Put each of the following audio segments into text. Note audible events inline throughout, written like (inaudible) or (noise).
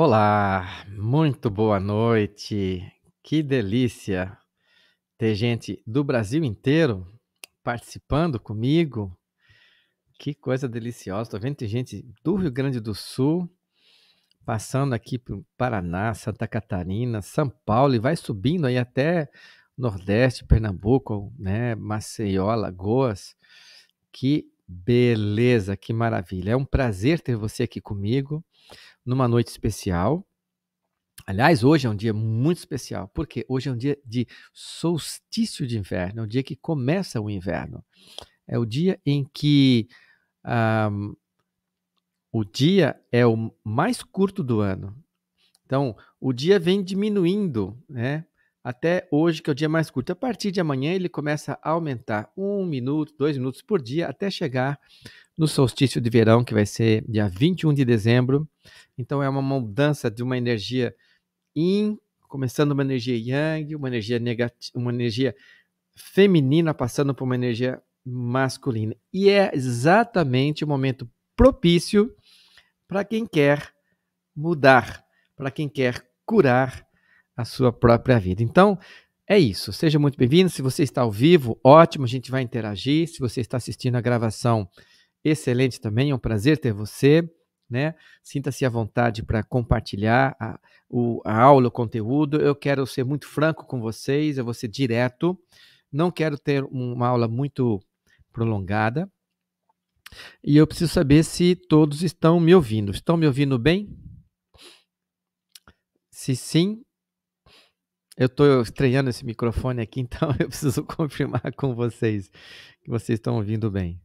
Olá, muito boa noite. Que delícia ter gente do Brasil inteiro participando comigo. Que coisa deliciosa. Estou vendo gente do Rio Grande do Sul passando aqui para Paraná, Santa Catarina, São Paulo e vai subindo aí até Nordeste, Pernambuco, né, Maceió, Lagoas. Que beleza, que maravilha. É um prazer ter você aqui comigo numa noite especial. Aliás, hoje é um dia muito especial, porque hoje é um dia de solstício de inverno, é o dia que começa o inverno. É o dia em que um, o dia é o mais curto do ano. Então, o dia vem diminuindo, né? Até hoje, que é o dia mais curto. A partir de amanhã, ele começa a aumentar um minuto, dois minutos por dia, até chegar no solstício de verão, que vai ser dia 21 de dezembro. Então é uma mudança de uma energia yin, começando uma energia yang, uma energia negativa, uma energia feminina passando por uma energia masculina. E é exatamente o momento propício para quem quer mudar, para quem quer curar a sua própria vida. Então, é isso. Seja muito bem-vindo. Se você está ao vivo, ótimo, a gente vai interagir. Se você está assistindo a gravação, excelente também, é um prazer ter você. Né? Sinta-se à vontade para compartilhar a, o, a aula, o conteúdo. Eu quero ser muito franco com vocês, eu vou ser direto. Não quero ter uma aula muito prolongada. E eu preciso saber se todos estão me ouvindo. Estão me ouvindo bem? Se sim, eu estou estranhando esse microfone aqui, (laughs) então eu preciso (laughs) confirmar com vocês que vocês estão ouvindo bem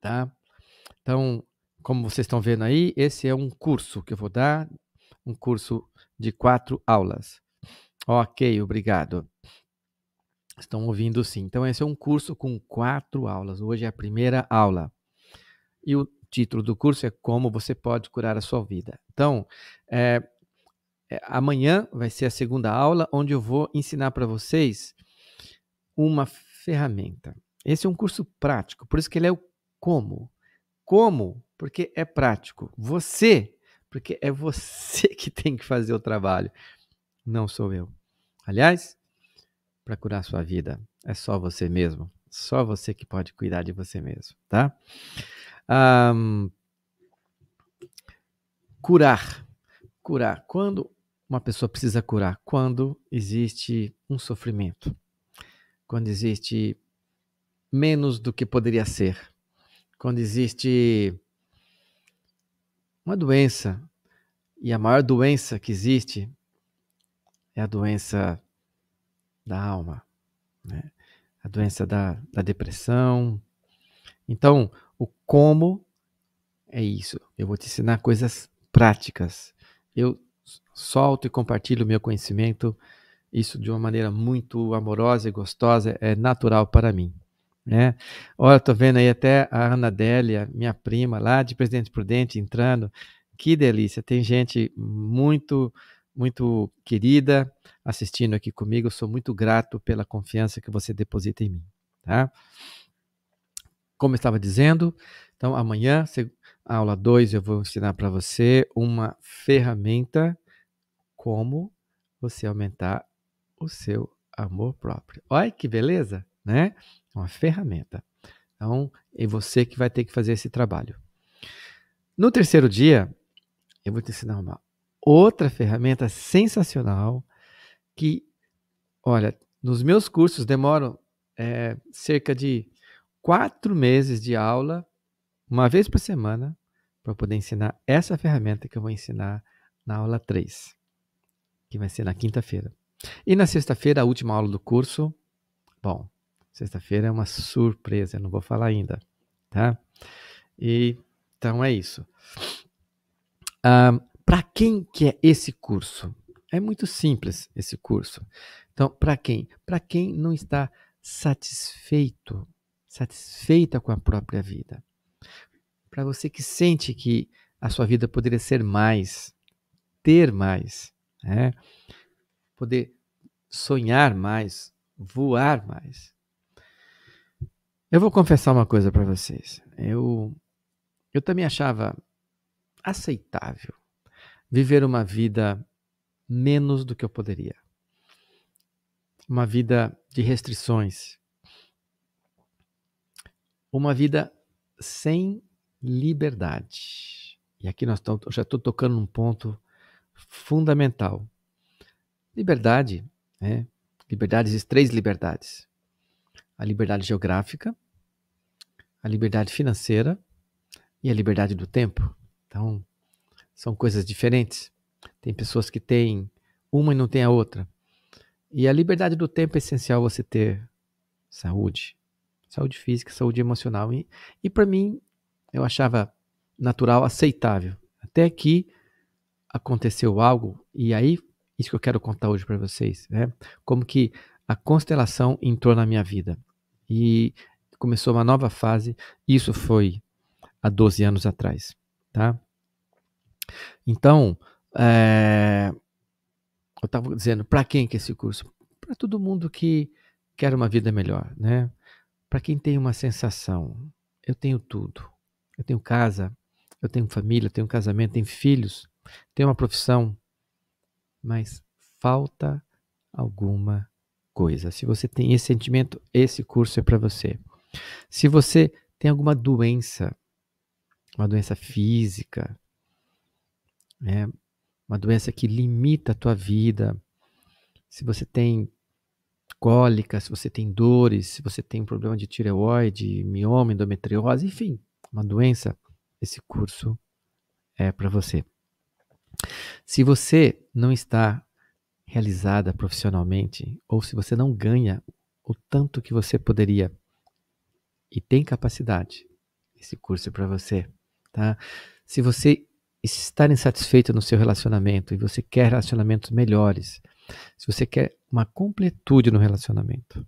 tá? Então, como vocês estão vendo aí, esse é um curso que eu vou dar, um curso de quatro aulas. Ok, obrigado. Estão ouvindo sim. Então, esse é um curso com quatro aulas. Hoje é a primeira aula. E o título do curso é Como Você Pode Curar a Sua Vida. Então, é, é, amanhã vai ser a segunda aula, onde eu vou ensinar para vocês uma ferramenta. Esse é um curso prático, por isso que ele é o como? Como? Porque é prático. Você, porque é você (laughs) que tem que fazer o trabalho, não sou eu. Aliás, para curar sua vida, é só você mesmo. Só você que pode cuidar de você mesmo, tá? Um, curar. Curar. Quando uma pessoa precisa curar? Quando existe um sofrimento. Quando existe menos do que poderia ser quando existe uma doença, e a maior doença que existe é a doença da alma, né? a doença da, da depressão. Então, o como é isso. Eu vou te ensinar coisas práticas. Eu solto e compartilho meu conhecimento, isso de uma maneira muito amorosa e gostosa, é natural para mim né? Olha, tô vendo aí até a Ana Délia, minha prima lá de Presidente Prudente entrando. Que delícia! Tem gente muito muito querida assistindo aqui comigo. Eu sou muito grato pela confiança que você deposita em mim, tá? Como eu estava dizendo, então amanhã, aula 2, eu vou ensinar para você uma ferramenta como você aumentar o seu amor próprio. Olha que beleza, né? É uma ferramenta. Então, é você que vai ter que fazer esse trabalho. No terceiro dia, eu vou te ensinar uma outra ferramenta sensacional que, olha, nos meus cursos demoram é, cerca de quatro meses de aula, uma vez por semana, para poder ensinar essa ferramenta que eu vou ensinar na aula 3, que vai ser na quinta-feira. E na sexta-feira, a última aula do curso, bom, Sexta-feira é uma surpresa, não vou falar ainda, tá? E, então é isso. Ah, para quem que é esse curso? É muito simples esse curso. Então, para quem? Para quem não está satisfeito, satisfeita com a própria vida. Para você que sente que a sua vida poderia ser mais, ter mais, né? poder sonhar mais, voar mais. Eu vou confessar uma coisa para vocês. Eu eu também achava aceitável viver uma vida menos do que eu poderia. Uma vida de restrições. Uma vida sem liberdade. E aqui nós já estou tocando num ponto fundamental. Liberdade, né? Liberdades, três liberdades a liberdade geográfica, a liberdade financeira e a liberdade do tempo. Então, são coisas diferentes. Tem pessoas que têm uma e não têm a outra. E a liberdade do tempo é essencial você ter saúde, saúde física, saúde emocional. E, e para mim, eu achava natural, aceitável. Até que aconteceu algo, e aí, isso que eu quero contar hoje para vocês, né? Como que a constelação entrou na minha vida e começou uma nova fase. Isso foi há 12 anos atrás, tá? Então, é, eu estava dizendo, para quem que é esse curso? Para todo mundo que quer uma vida melhor, né? Para quem tem uma sensação, eu tenho tudo. Eu tenho casa, eu tenho família, eu tenho casamento, tenho filhos, tenho uma profissão, mas falta alguma coisa. Se você tem esse sentimento, esse curso é para você. Se você tem alguma doença, uma doença física, né? uma doença que limita a tua vida, se você tem cólica, se você tem dores, se você tem um problema de tireoide, mioma, endometriose, enfim, uma doença, esse curso é para você. Se você não está realizada profissionalmente, ou se você não ganha o tanto que você poderia e tem capacidade, esse curso é para você, tá? Se você está insatisfeito no seu relacionamento e você quer relacionamentos melhores, se você quer uma completude no relacionamento,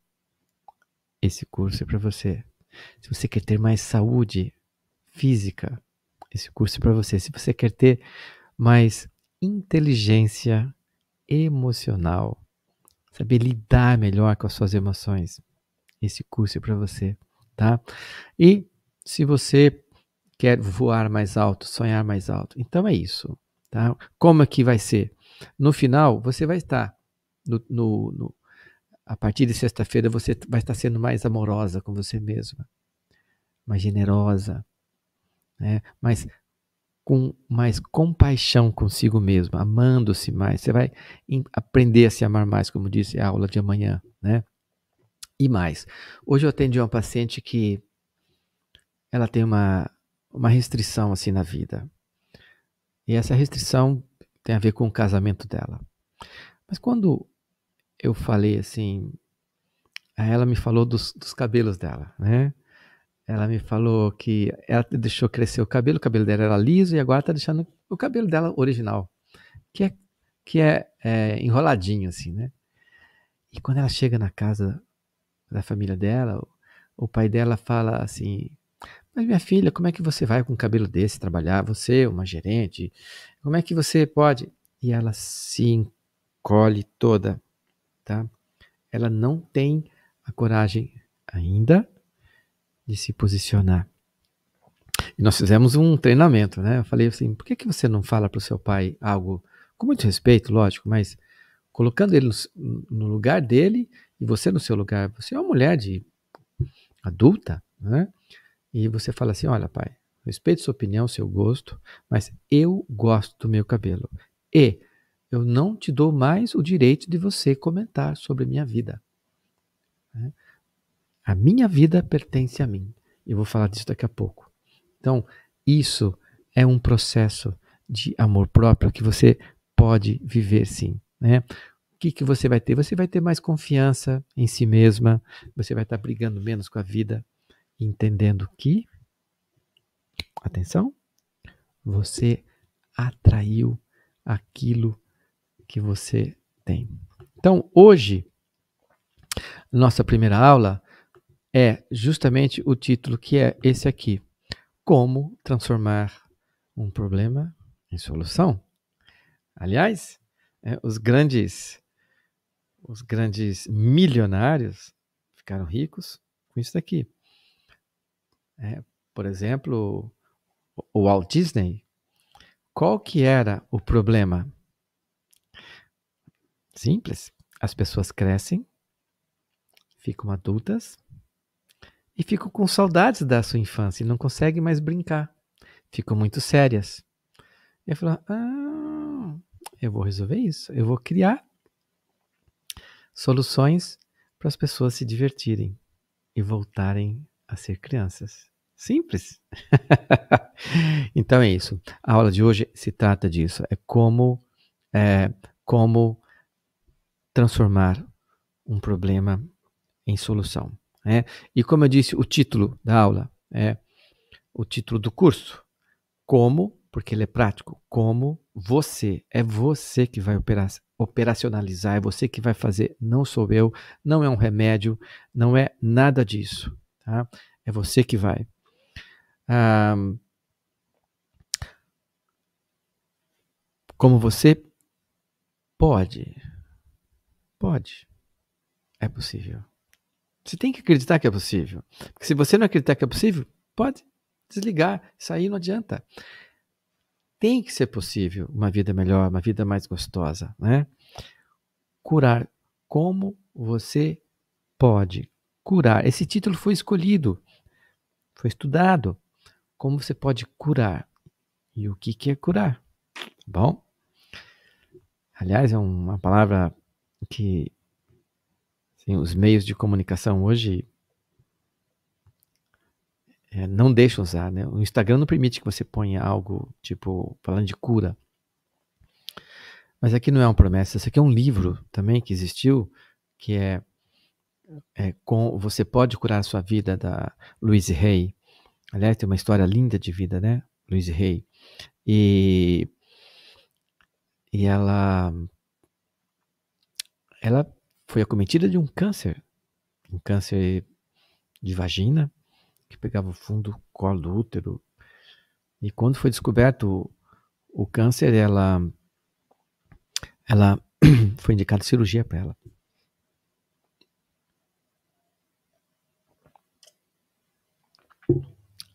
esse curso é para você. Se você quer ter mais saúde física, esse curso é para você. Se você quer ter mais inteligência emocional, saber lidar melhor com as suas emoções. Esse curso é para você, tá? E se você quer voar mais alto, sonhar mais alto, então é isso, tá? Como é que vai ser? No final, você vai estar no, no, no a partir de sexta-feira você vai estar sendo mais amorosa com você mesma, mais generosa, né? mais com mais compaixão consigo mesmo, amando-se mais. Você vai aprender a se amar mais, como disse a aula de amanhã, né? E mais. Hoje eu atendi uma paciente que ela tem uma, uma restrição assim na vida. E essa restrição tem a ver com o casamento dela. Mas quando eu falei assim, ela me falou dos, dos cabelos dela, né? Ela me falou que ela deixou crescer o cabelo, o cabelo dela era liso e agora está deixando o cabelo dela original, que é, que é, é enroladinho assim, né? E quando ela chega na casa da família dela, o pai dela fala assim: Mas minha filha, como é que você vai com um cabelo desse trabalhar? Você, é uma gerente, como é que você pode? E ela se encolhe toda, tá? Ela não tem a coragem ainda de se posicionar. E nós fizemos um treinamento, né? Eu falei assim: por que, que você não fala para o seu pai algo com muito respeito, lógico, mas colocando ele no, no, lugar dele e você no seu lugar? Você é uma mulher de adulta, né? E você fala assim: olha, pai, respeito sua opinião, seu gosto, mas eu gosto do meu cabelo. E eu não te dou mais o direito de você comentar sobre minha vida. A minha vida pertence a mim. Eu vou falar disso daqui a pouco. Então, isso é um processo de amor próprio que você pode viver sim. Né? O que, que você vai ter? Você vai ter mais confiança em si mesma, você vai estar brigando menos com a vida, entendendo que, atenção, você atraiu aquilo que você tem. Então, hoje, nossa primeira aula, é justamente o título que é esse aqui: Como transformar um problema em solução. Aliás, é, os grandes os grandes milionários ficaram ricos com isso daqui. É, por exemplo, o Walt Disney. Qual que era o problema? Simples. As pessoas crescem, ficam adultas, e ficam com saudades da sua infância e não conseguem mais brincar. Ficam muito sérias. E fala: Ah, eu vou resolver isso. Eu vou criar soluções para as pessoas se divertirem e voltarem a ser crianças. Simples. (laughs) então é isso. A aula de hoje se trata disso. É como, é, como transformar um problema em solução. Né? e como eu disse, o título da aula é o título do curso. Como, porque ele é prático, como você, é você que vai operacionalizar, é você que vai fazer, não sou eu, não é um remédio, não é nada disso. Tá? É você que vai. Ah, como você pode, pode, é possível. Você tem que acreditar que é possível. Porque se você não acreditar que é possível, pode desligar. sair, não adianta. Tem que ser possível uma vida melhor, uma vida mais gostosa, né? Curar. Como você pode curar? Esse título foi escolhido, foi estudado. Como você pode curar? E o que, que é curar? Tá bom, aliás, é uma palavra que Sim, os meios de comunicação hoje é, não deixam usar, né? O Instagram não permite que você ponha algo tipo falando de cura. Mas aqui não é uma promessa, isso aqui é um livro também que existiu, que é, é com Você Pode Curar a Sua Vida, da Luiz Hay. Aliás, tem uma história linda de vida, né? Luiz Hay E, e ela, ela foi acometida de um câncer, um câncer de vagina, que pegava o fundo colo do útero. E quando foi descoberto o, câncer, ela, ela (clears throat) foi indicada cirurgia para ela.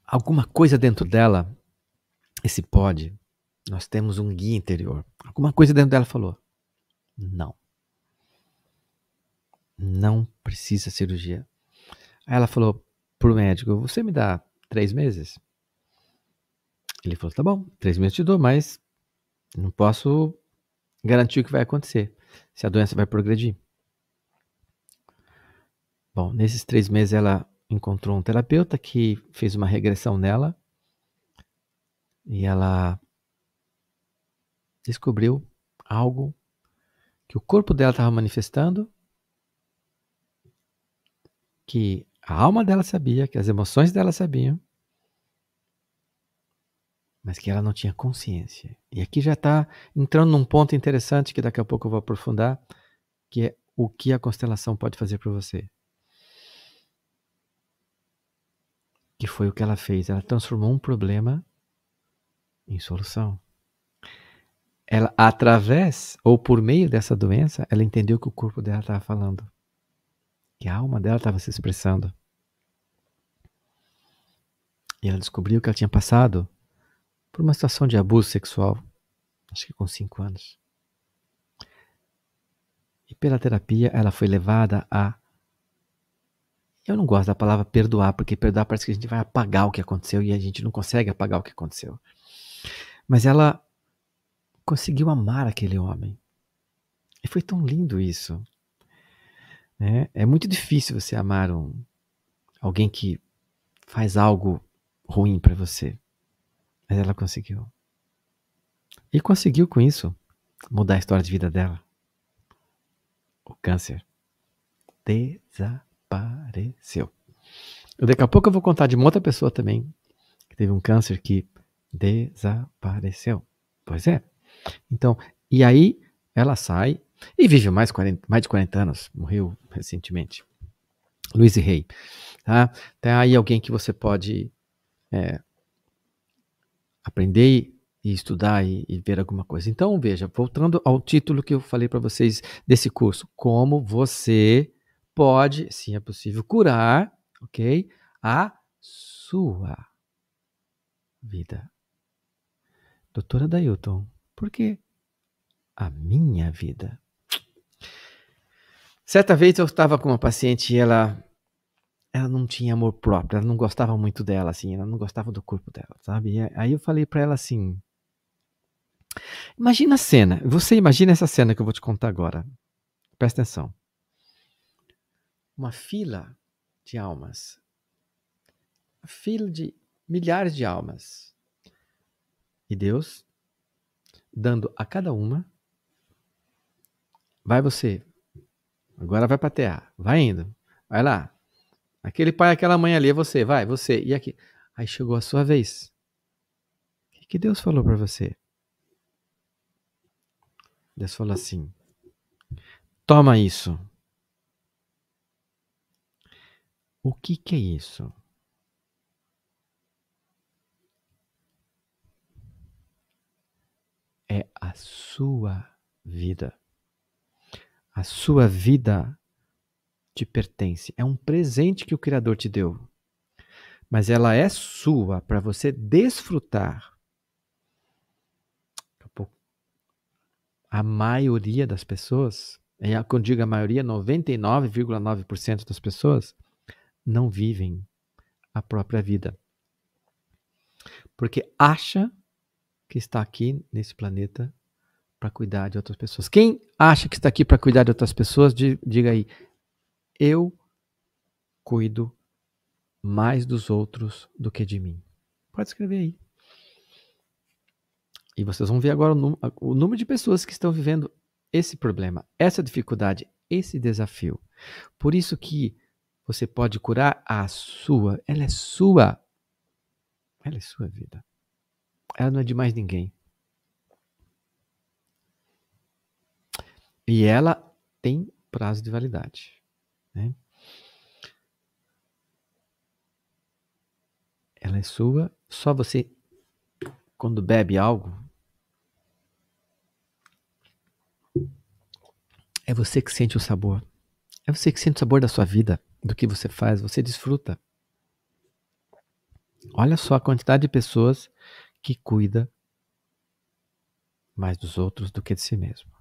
Alguma coisa dentro dela, esse pode, nós temos um guia interior. Alguma coisa dentro dela falou: não não precisa cirurgia. Aí ela falou pro médico, você me dá três meses? Ele falou, tá bom, três meses te dou, mas não posso garantir o que vai acontecer, se a doença vai progredir. Bom, nesses três meses ela encontrou um terapeuta que fez uma regressão nela e ela descobriu algo que o corpo dela estava manifestando que a alma dela sabia, que as emoções dela sabiam, mas que ela não tinha consciência. E aqui já está entrando num ponto interessante que daqui a pouco eu vou aprofundar, que é o que a constelação pode fazer para você. Que foi o que ela fez. Ela transformou um problema em solução. Ela, através ou por meio dessa doença, ela entendeu o que o corpo dela estava falando que a alma dela estava se expressando. E ela descobriu que ela tinha passado por uma situação de abuso sexual, acho que com 5 anos. E pela terapia ela foi levada a. Eu não gosto da palavra perdoar, porque perdoar parece que a gente vai apagar o que aconteceu e a gente não consegue apagar o que aconteceu. Mas ela conseguiu amar aquele homem. E foi tão lindo isso. Né? É muito difícil você amar um, alguém que faz algo ruim para você. Mas ela conseguiu. E conseguiu com isso mudar a história de vida dela. O câncer desapareceu. Daqui a pouco eu vou contar de uma outra pessoa também que teve um câncer que desapareceu. Pois é. Então, e aí ela sai e vive mais, 40, mais de 40 anos, morreu recentemente. Luiz Rei. Tá? Tem tá aí alguém que você pode é, aprender e estudar e, e, ver alguma coisa. Então, veja, voltando ao título que eu falei para vocês desse curso, como você pode, sim, é possível, curar, ok, a sua vida. Doutora Dailton, por que a minha vida? Certa vez eu estava com uma paciente e ela ela não tinha amor próprio, ela não gostava muito dela assim, ela não gostava do corpo dela, sabe? E aí eu falei para ela assim: Imagina a cena, você imagina essa cena que eu vou te contar agora. Presta atenção. Uma fila de almas. Uma fila de milhares de almas. E Deus dando a cada uma Vai você, Agora vai para terra. Vai indo. Vai lá. Aquele pai, aquela mãe ali é você. Vai, você. E aqui. Aí chegou a sua vez. O que, que Deus falou para você? Deus falou assim: toma isso. O que, que é isso? É a sua vida. A sua vida te pertence. É um presente que o Criador te deu. Mas ela é sua para você desfrutar. A maioria das pessoas, é, quando digo a maioria, 99,9% das pessoas não vivem a própria vida. Porque acha que está aqui nesse planeta para cuidar de outras pessoas. Quem acha que está aqui para cuidar de outras pessoas, diga aí: eu cuido mais dos outros do que de mim. Pode escrever aí. E vocês vão ver agora o, o número de pessoas que estão vivendo esse problema, essa dificuldade, esse desafio. Por isso que você pode curar a sua, ela é sua. Ela é sua vida. Ela não é de mais ninguém. E ela tem prazo de validade. Né? Ela é sua, só você, quando bebe algo, é você que sente o sabor. É você que sente o sabor da sua vida, do que você faz, você desfruta. Olha só a quantidade de pessoas que cuida mais dos outros do que de si mesmo.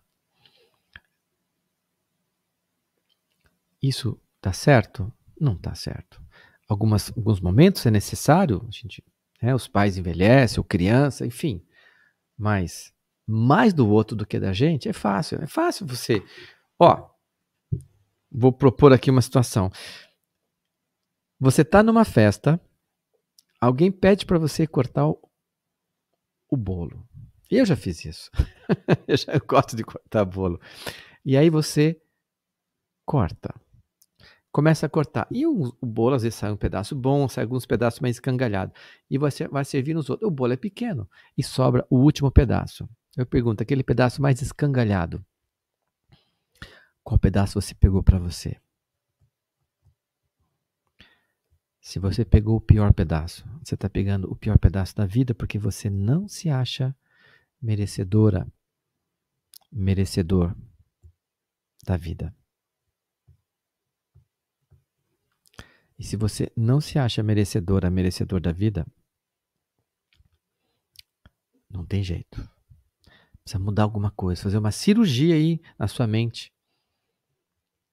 Isso está certo? Não está certo. Algumas, alguns momentos é necessário, a gente, né, os pais envelhecem, ou criança, enfim. Mas mais do outro do que da gente é fácil. É fácil você. Ó, vou propor aqui uma situação. Você está numa festa, alguém pede para você cortar o, o bolo. Eu já fiz isso. (laughs) eu já gosto de cortar bolo. E aí você corta começa a cortar. E o, o, bolo às vezes sai um pedaço bom, sai alguns pedaços mais escangalhados. E vai, vai servir nos outros. O bolo é pequeno e sobra o último pedaço. Eu pergunto, aquele pedaço mais escangalhado, qual pedaço você pegou para você? Se você pegou o pior pedaço, você está pegando o pior pedaço da vida porque você não se acha merecedora, merecedor da vida. E se você não se acha merecedora, merecedor da vida, não tem jeito. Precisa mudar alguma coisa, fazer uma cirurgia aí na sua mente,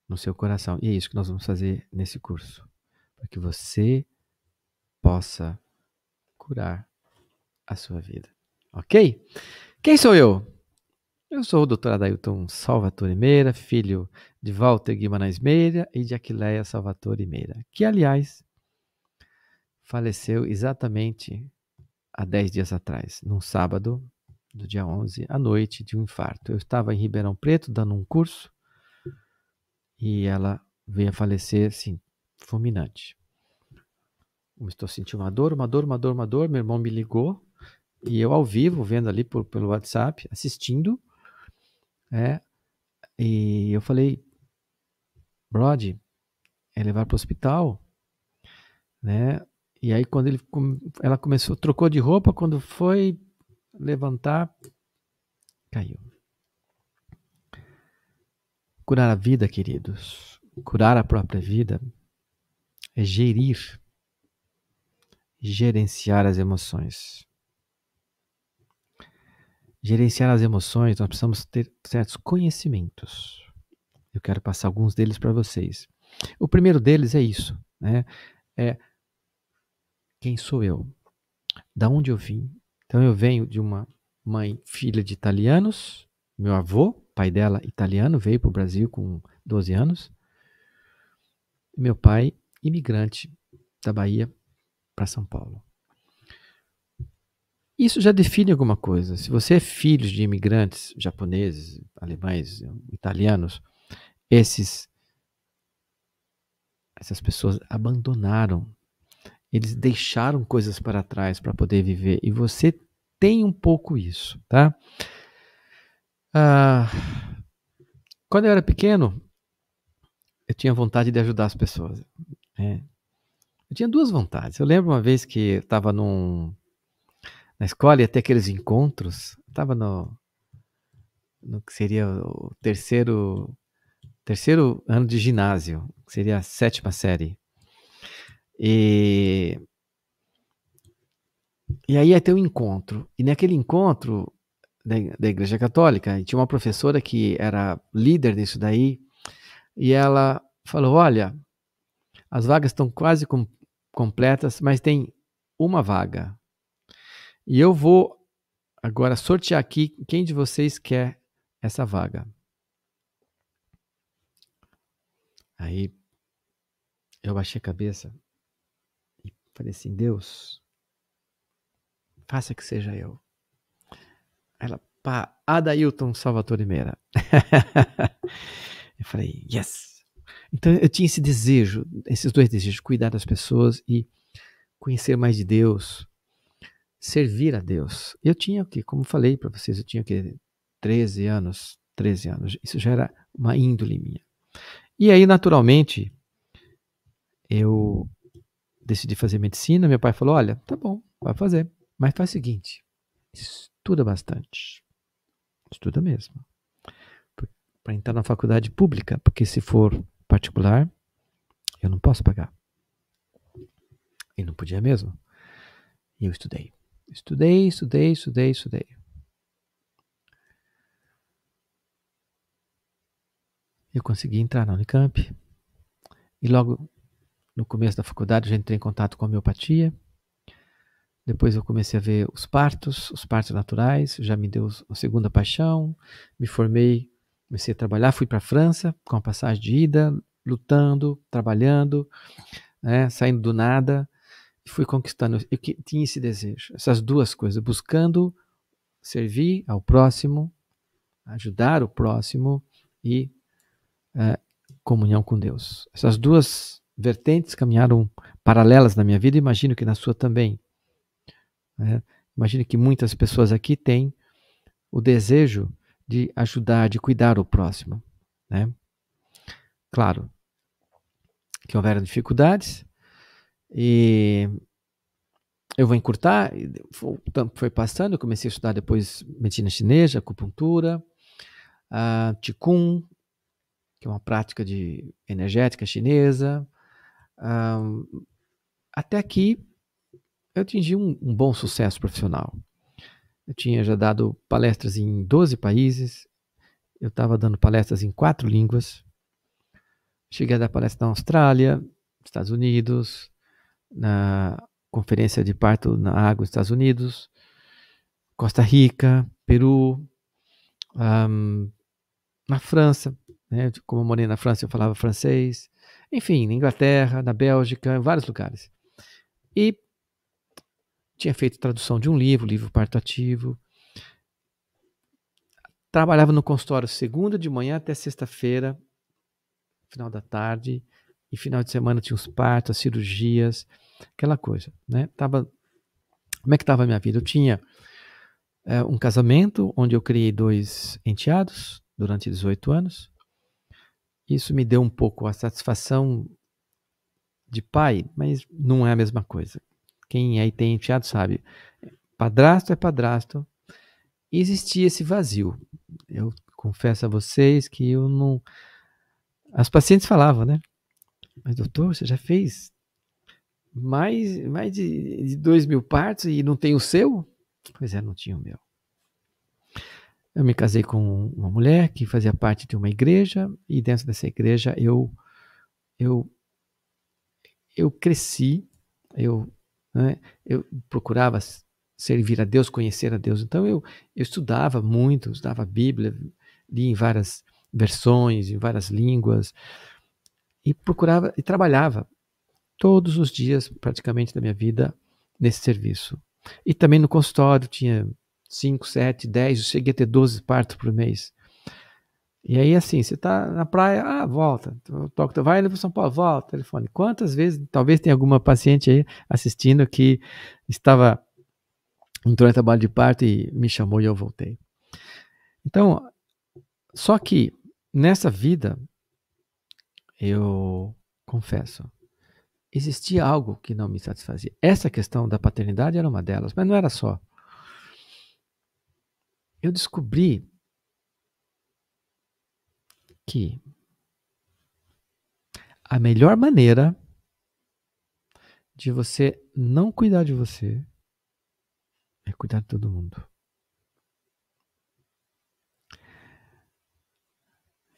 no seu coração. E é isso que nós vamos fazer nesse curso, para que você possa curar a sua vida. Ok? Quem sou eu? Eu sou o Dr. Adailton Salvatore Meira, filho de Walter Guimarães Meira e de Aquileia Salvatore Meira, que, aliás, faleceu exatamente há 10 dias atrás, num sábado, do dia 11, à noite, de um infarto. Eu estava em Ribeirão Preto dando um curso e ela veio a falecer, assim, fulminante. Eu estou sentindo uma dor, uma dor, uma dor, uma dor. Meu irmão me ligou e eu, ao vivo, vendo ali por, pelo WhatsApp, assistindo é, e eu falei, Brody, é levar para o hospital, né? E aí quando ele, ela começou, trocou de roupa, quando foi levantar, caiu. Curar a vida, queridos, curar a própria vida é gerir, gerenciar as emoções gerenciar as emoções, nós precisamos ter certos conhecimentos. Eu quero passar alguns deles para vocês. O primeiro deles é isso, né? É quem sou eu? Da onde eu vim? Então eu venho de uma mãe filha de italianos, meu avô, pai dela italiano, veio para o Brasil com 12 anos. Meu pai, imigrante da Bahia para São Paulo. Isso já define alguma coisa. Se você é filho de imigrantes japoneses, alemães, italianos, esses essas pessoas abandonaram, eles deixaram coisas para trás para poder viver e você tem um pouco isso, tá? Ah, quando eu era pequeno, eu tinha vontade de ajudar as pessoas. Né? Eu tinha duas vontades. Eu lembro uma vez que estava num na escola e até aqueles encontros. Estava no, no que seria o terceiro, terceiro ano de ginásio, que seria a sétima série. E, e aí ia ter um encontro. E naquele encontro da, da Igreja Católica, tinha uma professora que era líder disso daí, e ela falou: Olha, as vagas estão quase com, completas, mas tem uma vaga. E eu vou agora sortear aqui quem de vocês quer essa vaga. Aí eu baixei a cabeça e falei assim: Deus, faça que seja eu. Ela, pá, Adailton Salvatore Meira. (laughs) eu falei: Yes! Então eu tinha esse desejo, esses dois desejos, cuidar das pessoas e conhecer mais de Deus servir a Deus. Eu tinha o que, como falei para vocês, eu tinha que 13 anos, 13 anos. Isso já era uma índole minha. E aí, naturalmente, eu decidi fazer medicina. Meu pai falou: Olha, tá bom, vai fazer. Mas faz o seguinte: estuda bastante. Estuda mesmo. Para entrar na faculdade pública, porque se for particular, eu não posso pagar. E não podia mesmo. E eu estudei. Estudei, estudei, estudei, estudei. Eu consegui entrar na Unicamp. E logo no começo da faculdade já entrei em contato com a homeopatia. Depois eu comecei a ver os partos, os partos naturais, já me deu uma segunda paixão. Me formei, comecei a trabalhar, fui para a França com a passagem de ida, lutando, trabalhando, né, saindo do nada, e fui conquistando. Eu tinha esse desejo, essas duas coisas, buscando servir ao próximo, ajudar o próximo e é, comunhão com Deus. Essas duas vertentes caminharam paralelas na minha vida, imagino que na sua também. É, imagino que muitas pessoas aqui têm o desejo de ajudar, de cuidar o próximo. Né? Claro que houveram dificuldades, e eu vou encurtar. O tempo foi passando, eu comecei a estudar depois medicina chinesa, acupuntura, uh, qigong, que é uma prática de energética chinesa. Uh, até aqui eu atingi um, um, bom sucesso profissional. Eu tinha já dado palestras em 12 países, eu estava dando palestras em quatro línguas. Cheguei a dar palestra na Austrália, Estados Unidos, na Conferência de Parto na Água, Estados Unidos, Costa Rica, Peru, um, na França, né? como eu morei na França, eu falava francês, enfim, na Inglaterra, na Bélgica, em vários lugares. E tinha feito tradução de um livro, livro Parto Ativo. Trabalhava no consultório segunda de manhã até sexta-feira, final da tarde, e final de semana tinha os partos, as cirurgias aquela coisa, né? Tava, como é que estava a minha vida? Eu tinha é, um casamento onde eu criei dois enteados durante 18 anos. Isso me deu um pouco a satisfação de pai, mas não é a mesma coisa. Quem aí tem enteado sabe. Padrasto é padrasto. E existia esse vazio. Eu confesso a vocês que eu não. As pacientes falavam, né? Mas doutor, você já fez mais, mais de, de dois mil partos e não tem o seu? Pois é, não tinha o meu. Eu me casei com uma mulher que fazia parte de uma igreja e dentro dessa igreja eu eu eu cresci, eu né, eu procurava servir a Deus, conhecer a Deus. Então eu eu estudava muito, estudava a Bíblia, li em várias versões, em várias línguas e procurava e trabalhava todos os dias, praticamente, da minha vida nesse serviço. E também no consultório tinha 5, 7, 10, eu cheguei a ter 12 partos por mês. E aí, assim, você está na praia, ah, volta, então, toca, vai para São Paulo, volta, telefone. Quantas vezes, talvez tenha alguma paciente aí assistindo que estava, entrou em trabalho de parto e me chamou e eu voltei. Então, só que nessa vida, eu confesso, existia algo que não me satisfazia. Essa questão da paternidade era uma delas, mas não era só. Eu descobri que a melhor maneira de você não cuidar de você é cuidar de todo mundo.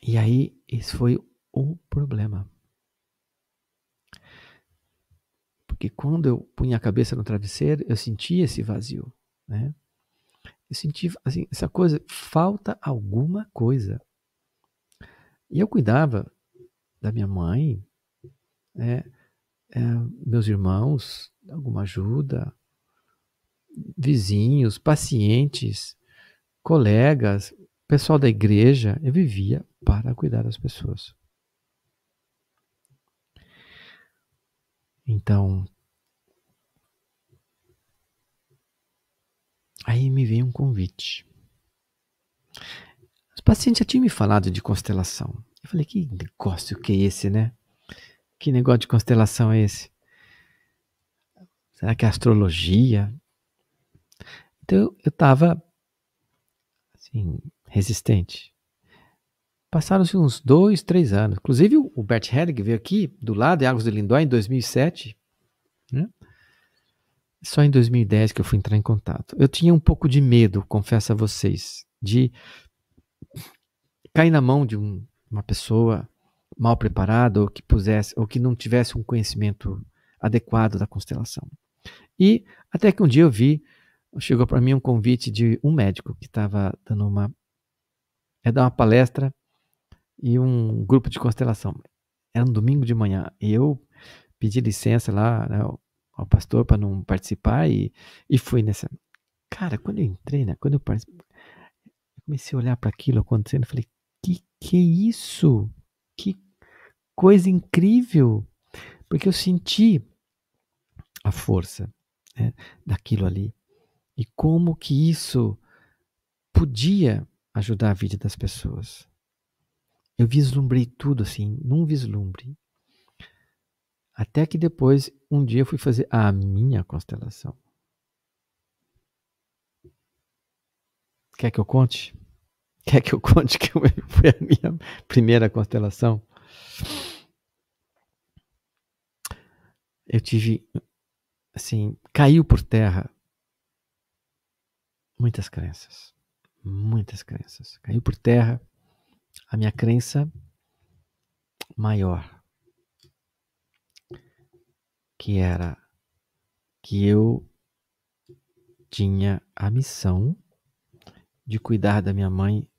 E aí, esse foi o problema. Porque quando eu punha a cabeça no travesseiro, eu sentia esse vazio, né? Eu senti assim, essa coisa, falta alguma coisa. E eu cuidava da minha mãe, né? é, meus irmãos, alguma ajuda, vizinhos, pacientes, colegas, pessoal da igreja. Eu vivia para cuidar das pessoas. Então, aí me veio um convite. Os pacientes já tinham me falado de constelação. Eu falei, que negócio que é esse, né? Que negócio de constelação é esse? Será que é astrologia? Então eu estava assim, resistente. Passaram-se uns dois, três anos. Inclusive, o Bert Helling veio aqui do lado de Águas de Lindóia em 2007. Né? Só em 2010 que eu fui entrar em contato. Eu tinha um pouco de medo, confesso a vocês, de cair na mão de um, uma pessoa mal preparada ou que pusesse ou que não tivesse um conhecimento adequado da constelação. E até que um dia eu vi, chegou para mim um convite de um médico que estava dando uma é dar uma palestra e um grupo de constelação. Era um domingo de manhã e eu pedi licença lá né, ao pastor para não participar e, e fui nessa. Cara, quando eu entrei, né, quando eu participei, comecei a olhar para aquilo acontecendo, falei, que que é isso? Que coisa incrível! Porque eu senti a força né, daquilo ali e como que isso podia ajudar a vida das pessoas. Eu vislumbrei tudo assim, num vislumbre. Até que depois, um dia, eu fui fazer a minha constelação. Quer que eu conte? (laughs) Quer que eu conte que foi a minha primeira constelação? Eu tive, assim, caiu por terra muitas crenças. Muitas crenças. Caiu por terra a minha crença maior, que era que eu tinha a missão de cuidar da minha mãe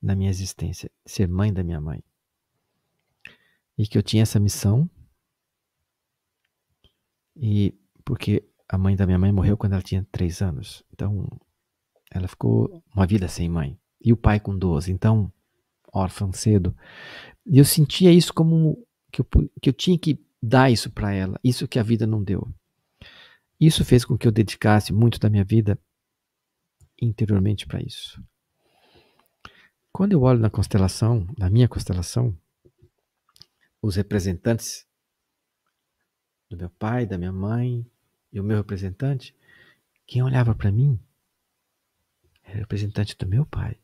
na minha existência, ser mãe da minha mãe. E que eu tinha essa missão. E porque a mãe da minha mãe morreu quando ela tinha 3 anos. Então, ela ficou uma vida sem mãe. E o pai com 12. Então, órfã cedo. E eu sentia isso como que eu, que eu tinha que dar isso para ela, isso que a vida não deu. Isso fez com que eu dedicasse muito da minha vida interiormente para isso. Quando eu olho na constelação, na minha constelação, os representantes do meu pai, da minha mãe e o meu representante, quem olhava para mim era o representante do meu pai.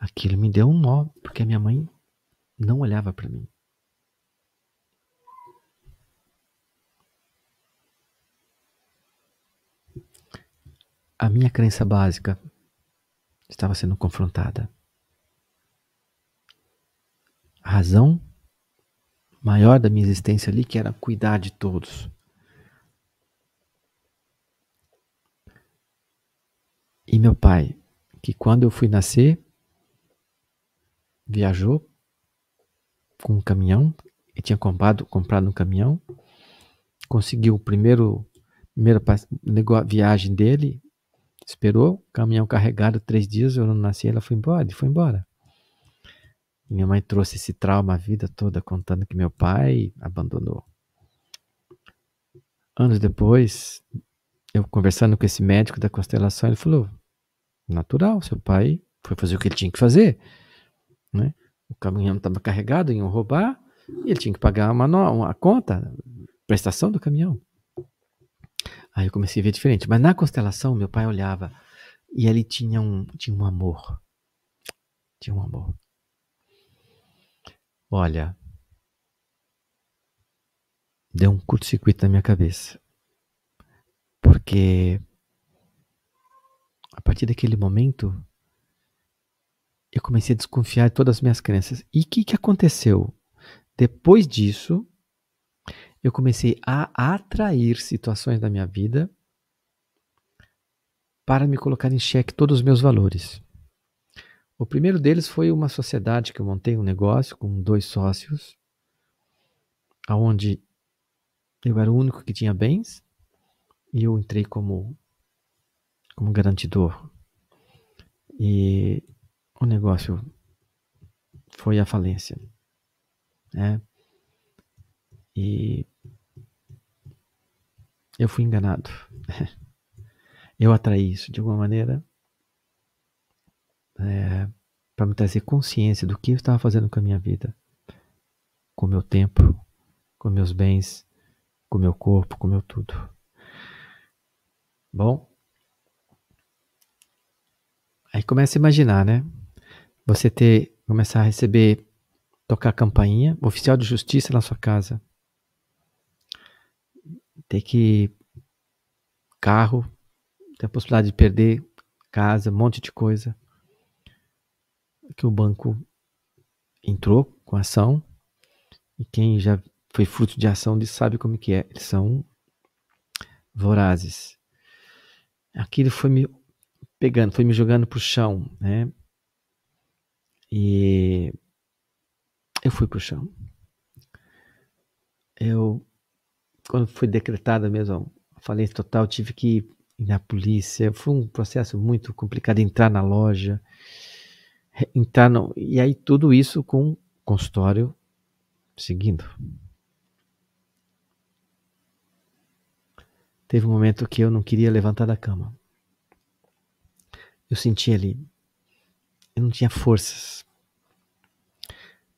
Aquilo me deu um nó, porque a minha mãe não olhava para mim. A minha crença básica estava sendo confrontada. A razão maior da minha existência ali, que era cuidar de todos. E meu pai, que quando eu fui nascer, viajou com um caminhão e tinha comprado, comprado um caminhão, conseguiu o primeiro primeira viagem dele, esperou, caminhão carregado três dias, eu não nasci, ela foi embora, ele foi embora. Minha mãe trouxe esse trauma a vida toda, contando que meu pai abandonou. Anos depois, eu conversando com esse médico da constelação, ele falou: natural, seu pai foi fazer o que ele tinha que fazer. Né? O caminhão estava carregado, iam roubar, e ele tinha que pagar uma, uma conta, prestação do caminhão. Aí eu comecei a ver diferente. Mas na constelação, meu pai olhava e ele tinha um, tinha um amor. Tinha um amor. Olha, deu um curto-circuito na minha cabeça. Porque a partir daquele momento, eu comecei a desconfiar de todas as minhas crenças. E o que, que aconteceu? Depois disso, eu comecei a atrair situações da minha vida para me colocar em xeque todos os meus valores. O primeiro deles foi uma sociedade que eu montei um negócio com dois sócios, aonde eu era o único que tinha bens e eu entrei como como garantidor. E o negócio foi à falência, né? E eu fui enganado. (laughs) Eu atraí isso de alguma maneira é, para me trazer consciência do que eu estava fazendo com a minha vida, com o meu tempo, com meus bens, com meu corpo, com meu tudo. Bom, aí começa a imaginar, né? você ter começar a receber tocar a campainha, oficial de justiça na sua casa, ter que carro, ter a possibilidade de perder casa, um monte de coisa que o banco entrou com ação e quem já foi fruto de ação de sabe como que é, eles são vorazes. Aquilo foi me pegando, foi me jogando para o chão, né? E eu fui para o chão. Eu, quando foi decretada mesmo a falência total, tive que ir na polícia. Foi um processo muito complicado entrar na loja, entrar no, e aí tudo isso com o consultório seguindo. Teve um momento que eu não queria levantar da cama. Eu senti ali, eu não tinha forças.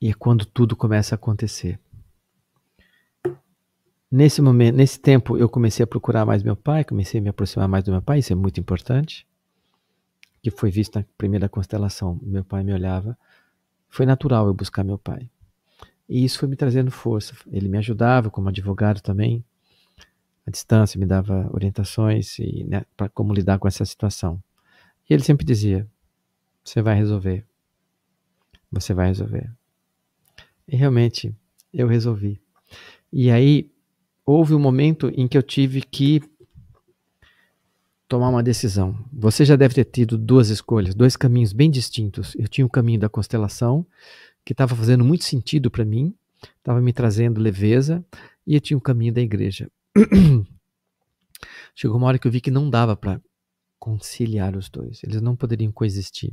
E é quando tudo começa a acontecer. Nesse momento, nesse tempo, eu comecei a procurar mais meu pai, comecei a me aproximar mais do meu pai, isso é muito importante. Que foi visto na primeira constelação. Meu pai me olhava. Foi natural eu buscar meu pai. E isso foi me trazendo força. Ele me ajudava como advogado também, à distância, me dava orientações e né, para como lidar com essa situação. E ele sempre dizia: você vai resolver. Você vai resolver. E realmente, eu resolvi. E aí, houve um momento em que eu tive que tomar uma decisão. Você já deve ter tido duas escolhas, dois caminhos bem distintos. Eu tinha o caminho da constelação, que estava fazendo muito sentido para mim, estava me trazendo leveza, e eu tinha o caminho da igreja. (clears throat) Chegou uma hora que eu vi que não dava para conciliar os dois, eles não poderiam coexistir.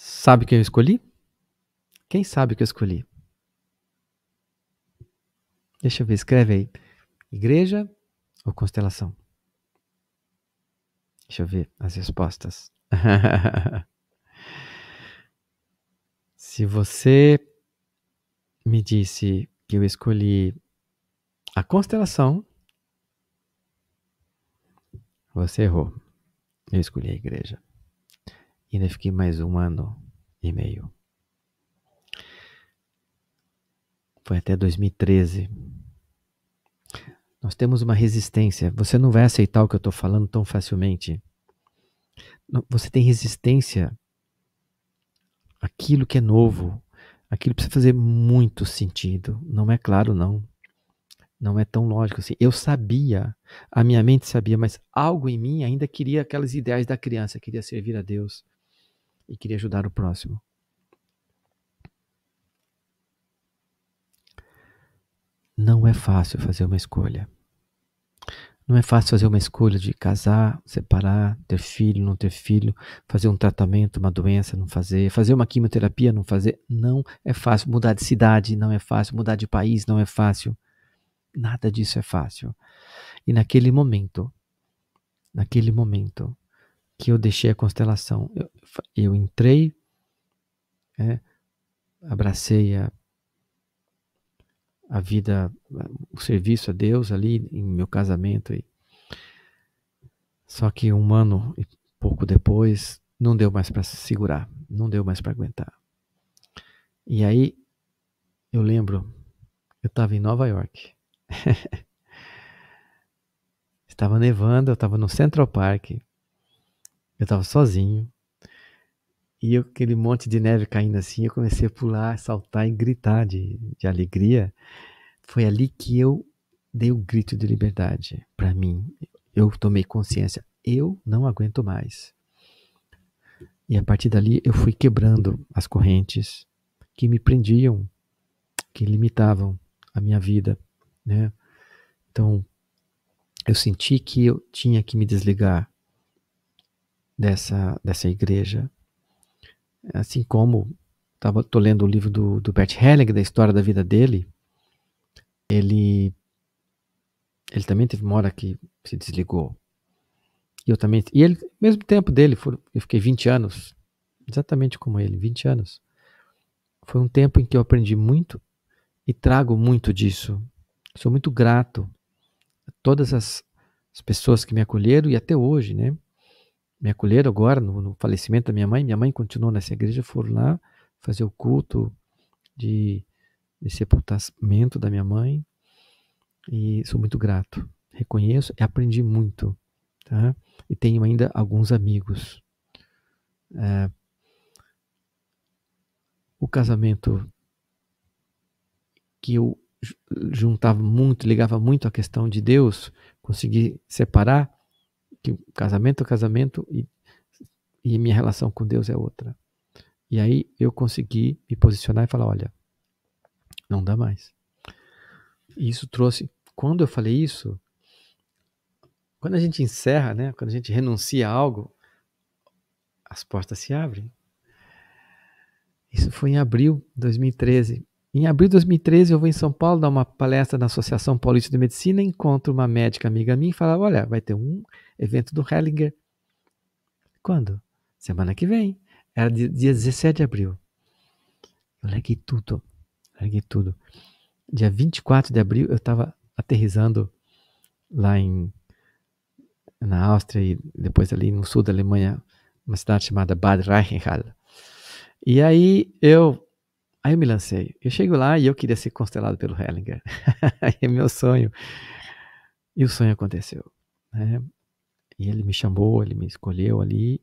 Sabe quem eu escolhi? Quem sabe que eu escolhi? Deixa eu ver, escreve aí. Igreja ou constelação? Deixa eu ver as respostas. (laughs) Se você me disse que eu escolhi a constelação, você errou. Eu escolhi a igreja. E ainda fiquei mais um ano e meio. Foi até 2013. Nós temos uma resistência. Você não vai aceitar o que eu estou falando tão facilmente. Você tem resistência àquilo que é novo. Aquilo precisa fazer muito sentido. Não é claro, não. Não é tão lógico assim. Eu sabia, a minha mente sabia, mas algo em mim ainda queria aquelas ideias da criança, queria servir a Deus, e queria ajudar o próximo. Não é fácil fazer uma escolha. Não é fácil fazer uma escolha de casar, separar, ter filho, não ter filho, fazer um tratamento, uma doença, não fazer, fazer uma quimioterapia, não fazer. Não é fácil mudar de cidade, não é fácil mudar de país, não é fácil. Nada disso é fácil. E naquele momento, naquele momento, que eu deixei a constelação. Eu, eu entrei, é, abracei a, a vida, o serviço a Deus ali em meu casamento. E, só que um ano e pouco depois, não deu mais para segurar, não deu mais para aguentar. E aí, eu lembro, eu estava em Nova York. (laughs) estava nevando, eu estava no Central Park. Eu estava sozinho. E eu, aquele monte de neve caindo assim, eu comecei a pular, saltar e gritar de, de alegria. Foi ali que eu dei o um grito de liberdade para mim. Eu tomei consciência, eu não aguento mais. E a partir dali eu fui quebrando as correntes que me prendiam, que limitavam a minha vida, né? Então eu senti que eu tinha que me desligar dessa, dessa igreja. Assim como estou tô lendo o livro do, do Bert Helling, da história da vida dele, ele, ele também teve uma hora que se desligou. E eu também, e ele, mesmo tempo dele, eu fiquei 20 anos, exatamente como ele, 20 anos. Foi um tempo em que eu aprendi muito e trago muito disso. Sou muito grato a todas as, as pessoas que me acolheram e até hoje, né? me acolheram agora no, no, falecimento da minha mãe. Minha mãe continuou nessa igreja, foram lá fazer o culto de, de sepultamento da minha mãe. E sou muito grato. Reconheço e aprendi muito. Tá? E tenho ainda alguns amigos. É, o casamento que eu juntava muito, ligava muito à questão de Deus, consegui separar que o casamento é casamento e, e minha relação com Deus é outra. E aí eu consegui me posicionar e falar: olha, não dá mais. E isso trouxe. Quando eu falei isso, quando a gente encerra, né, quando a gente renuncia a algo, as portas se abrem. Isso foi em abril de 2013. Em abril de 2013, eu vou em São Paulo dar uma palestra na Associação Paulista de Medicina, encontro uma médica amiga minha e fala: Olha, vai ter um evento do Hellinger. Quando? Semana que vem. Era dia 17 de abril. Eu larguei tudo. Larguei tudo. Dia 24 de abril, eu estava aterrizando lá em na Áustria e depois ali no sul da Alemanha, uma cidade chamada Bad Reichenhall. E aí eu Aí eu me lancei. Eu chego lá e eu queria ser constelado pelo Hellinger. (laughs) é meu sonho. E o sonho aconteceu. Né? E ele me chamou, ele me escolheu ali.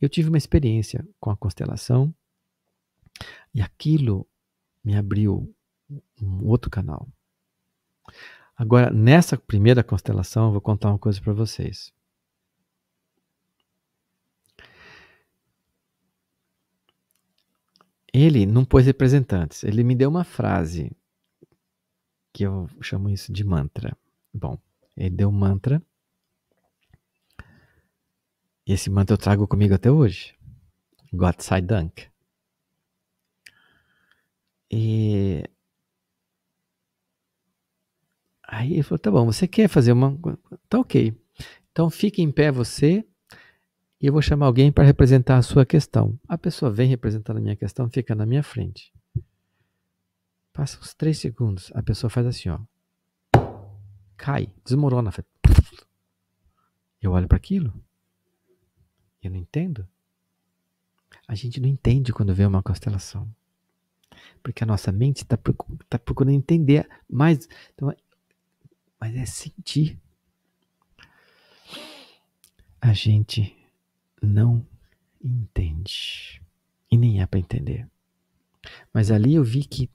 Eu tive uma experiência com a constelação e aquilo me abriu um outro canal. Agora, nessa primeira constelação, eu vou contar uma coisa para vocês. Ele não pôs representantes. Ele me deu uma frase que eu chamo isso de mantra. Bom, ele deu um mantra. E esse mantra eu trago comigo até hoje. God sei Dank. E aí ele falou: tá bom, você quer fazer uma. Tá ok. Então fique em pé você e eu vou chamar alguém para representar a sua questão. A pessoa vem representando a minha questão, fica na minha frente. Passa uns três segundos, a pessoa faz assim, ó. Cai, desmorona. Eu olho para aquilo. Eu não entendo. A gente não entende quando vê uma constelação. Porque a nossa mente está tá procurando entender mais. Então, mas é sentir. A gente não entende. E nem é para entender. Mas ali eu vi que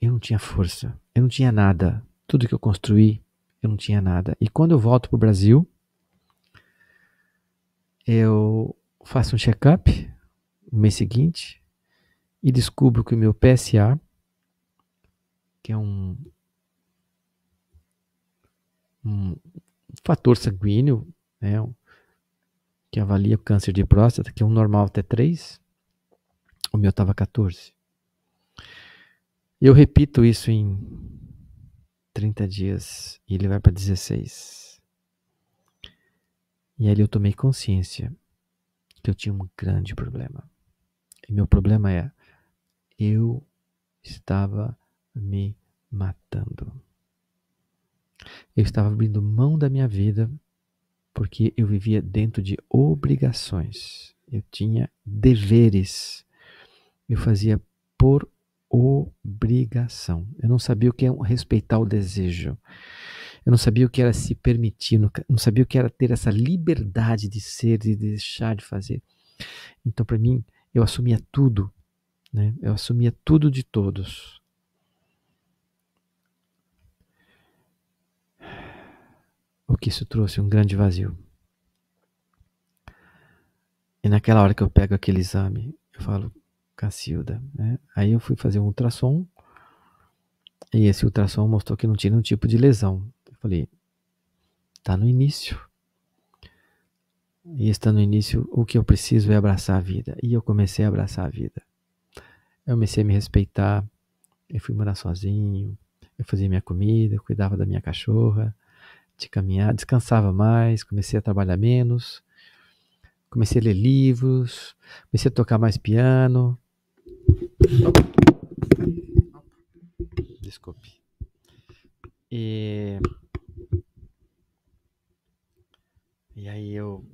eu não tinha força, eu não tinha nada. Tudo que eu construí, eu não tinha nada. E quando eu volto para o Brasil, eu faço um check-up no mês seguinte e descubro que o meu PSA, que é um, um fator sanguíneo, né, que avalia o câncer de próstata, que é um normal até 3, o meu estava 14. Eu repito isso em 30 dias e ele vai para 16. E ali eu tomei consciência que eu tinha um grande problema. E meu problema é eu estava me matando. Eu estava abrindo mão da minha vida porque eu vivia dentro de obrigações, eu tinha deveres, eu fazia por obrigação. Eu não sabia o que é respeitar o desejo, eu não sabia o que era se permitir, não sabia o que era ter essa liberdade de ser, de deixar de fazer. Então, para mim, eu assumia tudo, né? eu assumia tudo de todos. o que isso trouxe? Um grande vazio. E naquela hora que eu pego aquele exame, eu falo, Cacilda, né? Aí eu fui fazer um ultrassom, e esse ultrassom mostrou que não tinha nenhum tipo de lesão. Eu falei, tá no início. E está no início, o que eu preciso é abraçar a vida. E eu comecei a abraçar a vida. Eu comecei a me respeitar, eu fui morar sozinho, eu fazia minha comida, eu cuidava da minha cachorra, de caminhar, descansava mais, comecei a trabalhar menos, comecei a ler livros, comecei a tocar mais piano. Desculpe. E, e aí eu,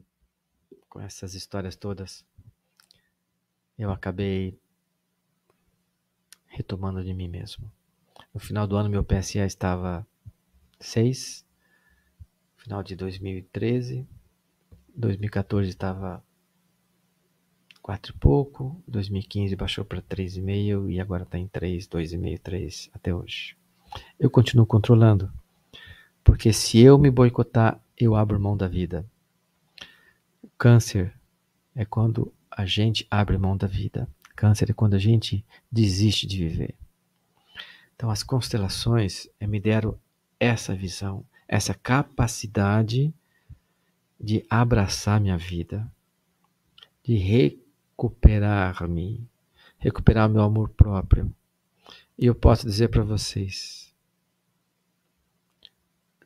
com essas histórias todas, eu acabei retomando de mim mesmo. No final do ano, meu PSA estava 6 final de 2013. 2014 estava quatro e pouco, 2015 baixou para 3,5 e agora está em 3, 2,5, 3 até hoje. Eu continuo controlando, porque se eu me boicotar, eu abro mão da vida. O câncer é quando a gente abre mão da vida. Câncer é quando a gente desiste de viver. Então as constelações eh, me deram essa visão essa capacidade de abraçar minha vida, de recuperar-me, recuperar meu amor próprio. E eu posso dizer para vocês: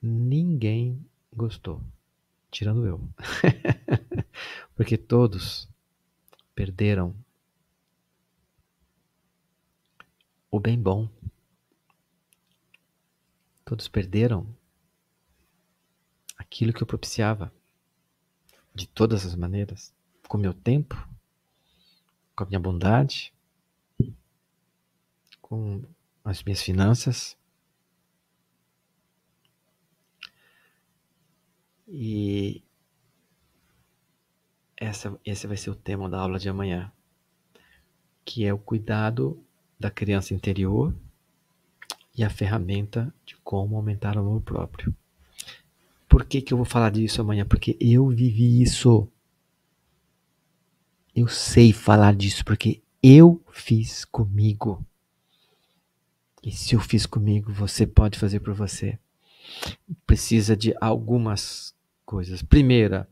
ninguém gostou, tirando eu. (laughs) Porque todos perderam o bem bom. Todos perderam aquilo que eu propiciava de todas as maneiras, com meu tempo, com a minha bondade, com as minhas finanças. E essa, esse vai ser o tema da aula de amanhã, que é o cuidado da criança interior e a ferramenta de como aumentar o amor próprio. Por que, que eu vou falar disso amanhã? Porque eu vivi isso. Eu sei falar disso porque eu fiz comigo. E se eu fiz comigo, você pode fazer por você. Precisa de algumas coisas. Primeira,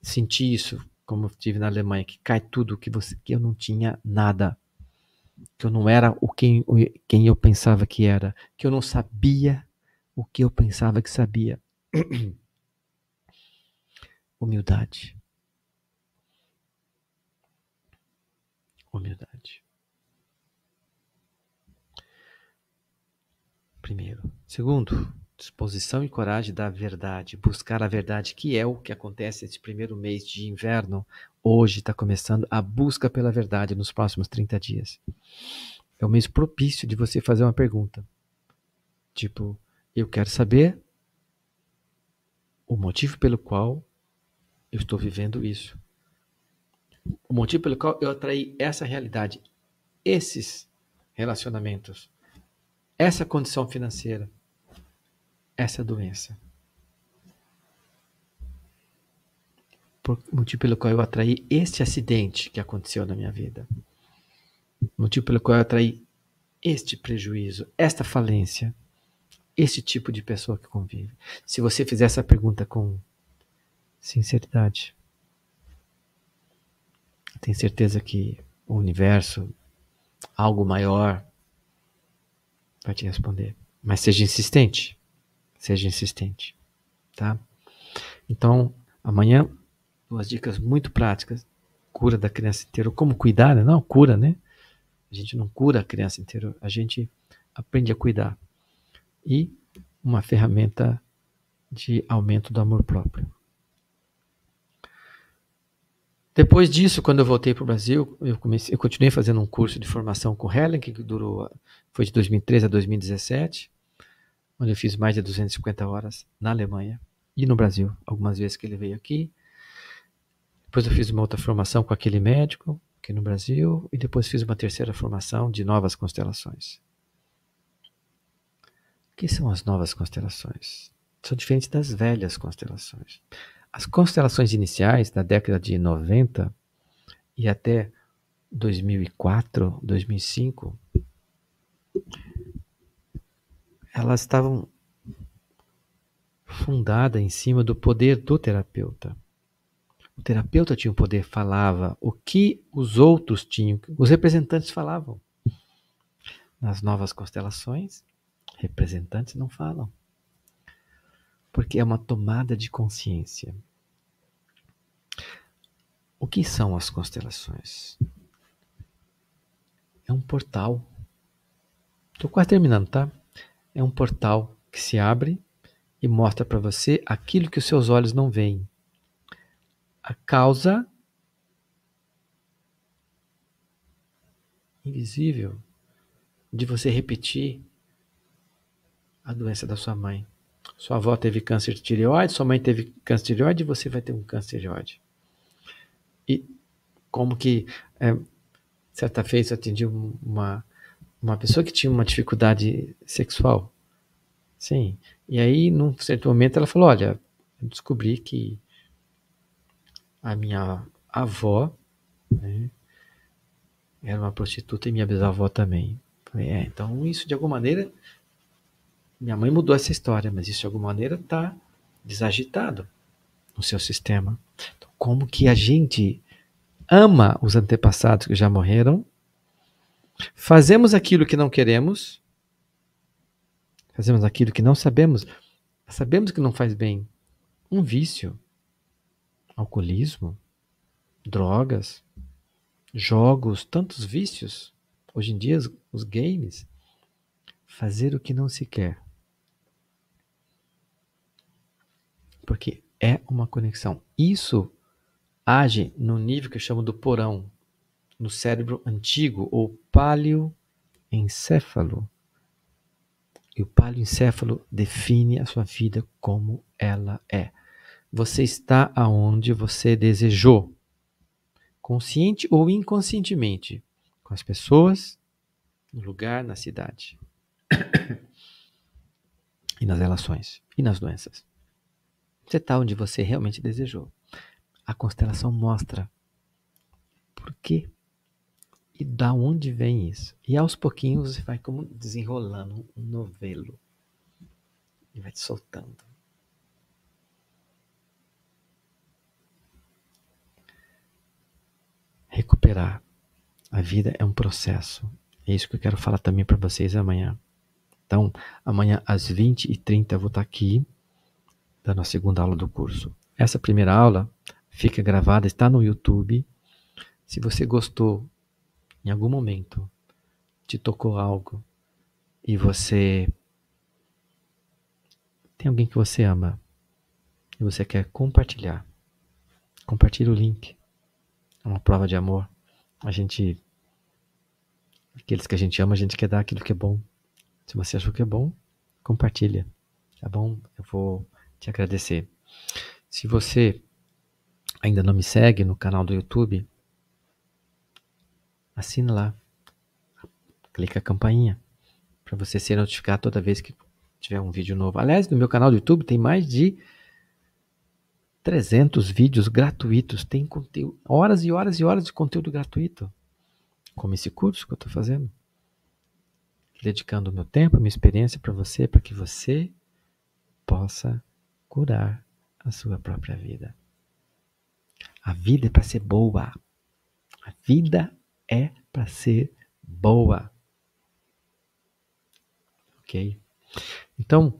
senti isso, como eu tive na Alemanha, que cai tudo que você que eu não tinha nada. Que eu não era o quem, quem eu pensava que era, que eu não sabia o que eu pensava que sabia. (clears throat) humildade. Humildade. Primeiro. Segundo, disposição e coragem da verdade, buscar a verdade, que é o que acontece neste primeiro mês de inverno. Hoje está começando a busca pela verdade nos próximos 30 dias. É o mês propício de você fazer uma pergunta. Tipo, eu quero saber o motivo pelo qual eu estou vivendo isso. O motivo pelo qual eu atraí essa realidade, esses relacionamentos, essa condição financeira, essa doença. o motivo pelo qual eu atraí este acidente que aconteceu na minha vida. o Motivo pelo qual eu atraí este prejuízo, esta falência, este tipo de pessoa que convive. Se você fizer essa pergunta com sinceridade. Tenho certeza que o universo, algo maior, vai te responder. Mas seja insistente. Seja insistente. Tá? Então, amanhã, duas dicas muito práticas. Cura da criança inteira. Como cuidar, né? Não, cura, né? A gente não cura a criança inteira. A gente aprende a cuidar. E uma ferramenta de aumento do amor próprio. Depois disso, quando eu voltei para o Brasil, eu, comecei, eu continuei fazendo um curso de formação com Helen, que durou, foi de 2013 a 2017, onde eu fiz mais de 250 horas na Alemanha e no Brasil, algumas vezes que ele veio aqui. Depois eu fiz uma outra formação com aquele médico aqui no Brasil e depois fiz uma terceira formação de novas constelações. O que são as novas constelações? São diferentes das velhas constelações. As constelações iniciais da década de 90 e até 2004, 2005, elas estavam fundadas em cima do poder do terapeuta. O terapeuta tinha o um poder, falava o que os outros tinham, os representantes falavam. Nas novas constelações, representantes não falam porque é uma tomada de consciência. O que são as constelações? É um portal. Estou quase terminando, tá? É um portal que se abre e mostra para você aquilo que os seus olhos não veem. A causa invisível de você repetir a doença da sua mãe. Sua avó teve câncer de tireoide, sua mãe teve câncer de tireoide você vai ter um câncer de tireoide. E como que, é, certa vez, eu atendi uma, uma pessoa que tinha uma dificuldade sexual. Sim. E aí, num certo momento, ela falou: Olha, eu descobri que a minha avó né, era uma prostituta e minha bisavó também. Falei, é, então isso de alguma maneira minha mãe mudou essa história, mas isso de alguma maneira está desagitado no seu sistema. Então, como que a gente ama os antepassados que já morreram, fazemos aquilo que não queremos, fazemos aquilo que não sabemos, sabemos que não faz bem. Um vício, alcoolismo, drogas, jogos, tantos vícios. Hoje em dia, os, os games. Fazer o que não se quer. Porque é uma conexão. Isso age no nível que eu chamo do porão, no cérebro antigo ou paleoencéfalo. E o paleoencéfalo define a sua vida como ela é. Você está aonde você desejou, consciente ou inconscientemente, com as pessoas, no lugar, na cidade, (coughs) e nas relações, e nas doenças. Você está onde você realmente desejou. A constelação mostra por quê e da onde vem isso. E aos pouquinhos você vai como desenrolando um novelo e vai te soltando. Recuperar a vida é um processo. É isso que eu quero falar também para vocês amanhã. Então, amanhã às 20h30 eu vou estar tá aqui da nossa segunda aula do curso. Essa primeira aula fica gravada, está no YouTube. Se você gostou, em algum momento te tocou algo e você tem alguém que você ama e você quer compartilhar, compartilhe o link. É uma prova de amor. A gente, aqueles que a gente ama, a gente quer dar aquilo que é bom. Se você achou que é bom, compartilha. Tá bom? Eu vou te agradecer. Se você ainda não me segue no canal do YouTube, assina lá. Clica a campainha para você ser notificado toda vez que tiver um vídeo novo. Aliás, no meu canal do YouTube tem mais de 300 vídeos gratuitos, tem conteúdo, horas e horas e horas de conteúdo gratuito. Como esse curso que eu estou fazendo. Dedicando o meu tempo, minha experiência para você, para que você possa curar a sua própria vida. A vida é para ser boa. A vida é para ser boa. Ok? Então,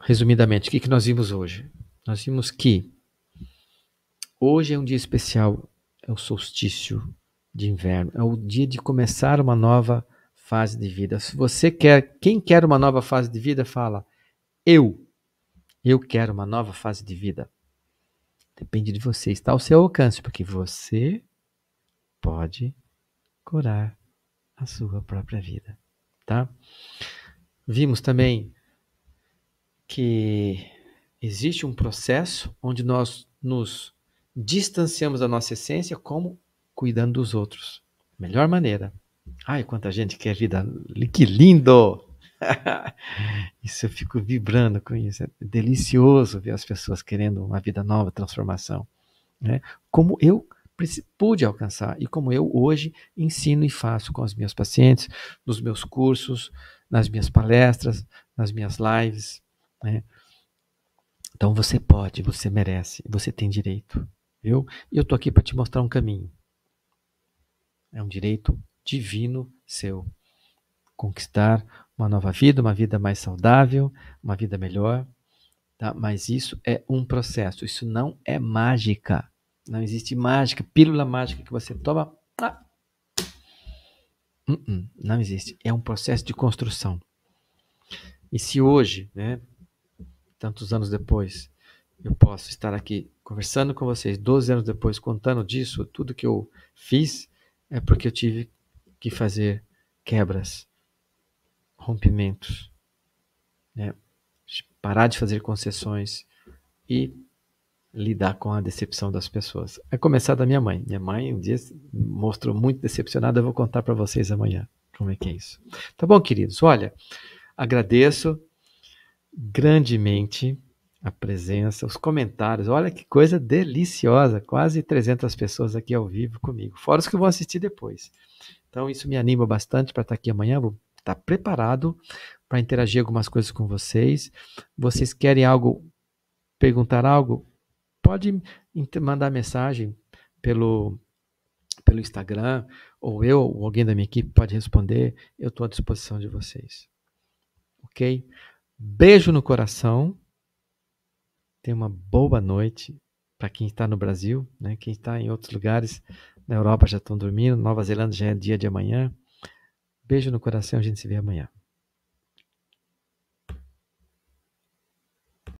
resumidamente, o que, que nós vimos hoje? Nós vimos que hoje é um dia especial, é o solstício de inverno, é o dia de começar uma nova fase de vida. Se você quer, quem quer uma nova fase de vida, fala eu eu quero uma nova fase de vida. Depende de você, está ao seu alcance, porque você pode curar a sua própria vida, tá? Vimos também que existe um processo onde nós nos distanciamos da nossa essência como cuidando dos outros. Melhor maneira. Ai, quanta gente quer vida. Que lindo! (laughs) isso eu fico vibrando com isso. É delicioso ver as pessoas querendo uma vida nova, transformação. Né? Como eu pude alcançar e como eu hoje ensino e faço com as minhas pacientes, nos meus cursos, nas minhas palestras, nas minhas lives. Né? Então você pode, você merece, você tem direito. Viu? E eu estou aqui para te mostrar um caminho. É um direito divino seu. Conquistar uma nova vida, uma vida mais saudável, uma vida melhor. Tá? Mas isso é um processo, isso não é mágica. Não existe mágica, pílula mágica que você toma. Ah. Uh -uh, não existe. É um processo de construção. E se hoje, né, tantos anos depois, eu posso estar aqui conversando com vocês, 12 anos depois, contando disso, tudo que eu fiz, é porque eu tive que fazer quebras rompimentos, né? parar de fazer concessões e lidar com a decepção das pessoas. É começar da minha mãe. Minha mãe um dia mostrou muito decepcionada, eu vou contar para vocês amanhã como é que é isso. Tá bom, queridos? Olha, agradeço grandemente a presença, os comentários. Olha que coisa deliciosa, quase 300 pessoas aqui ao vivo comigo, fora os que vão assistir depois. Então isso me anima bastante para estar tá aqui amanhã, vou está preparado para interagir algumas coisas com vocês. Vocês querem algo, perguntar algo? Pode mandar mensagem pelo, pelo Instagram, ou eu, ou alguém da minha equipe pode responder. Eu estou à disposição de vocês. Ok? Beijo no coração. Tenha uma boa noite para quem está no Brasil, né? quem está em outros lugares, na Europa já estão dormindo, Nova Zelândia já é dia de amanhã. Beijo no coração, a gente se vê amanhã.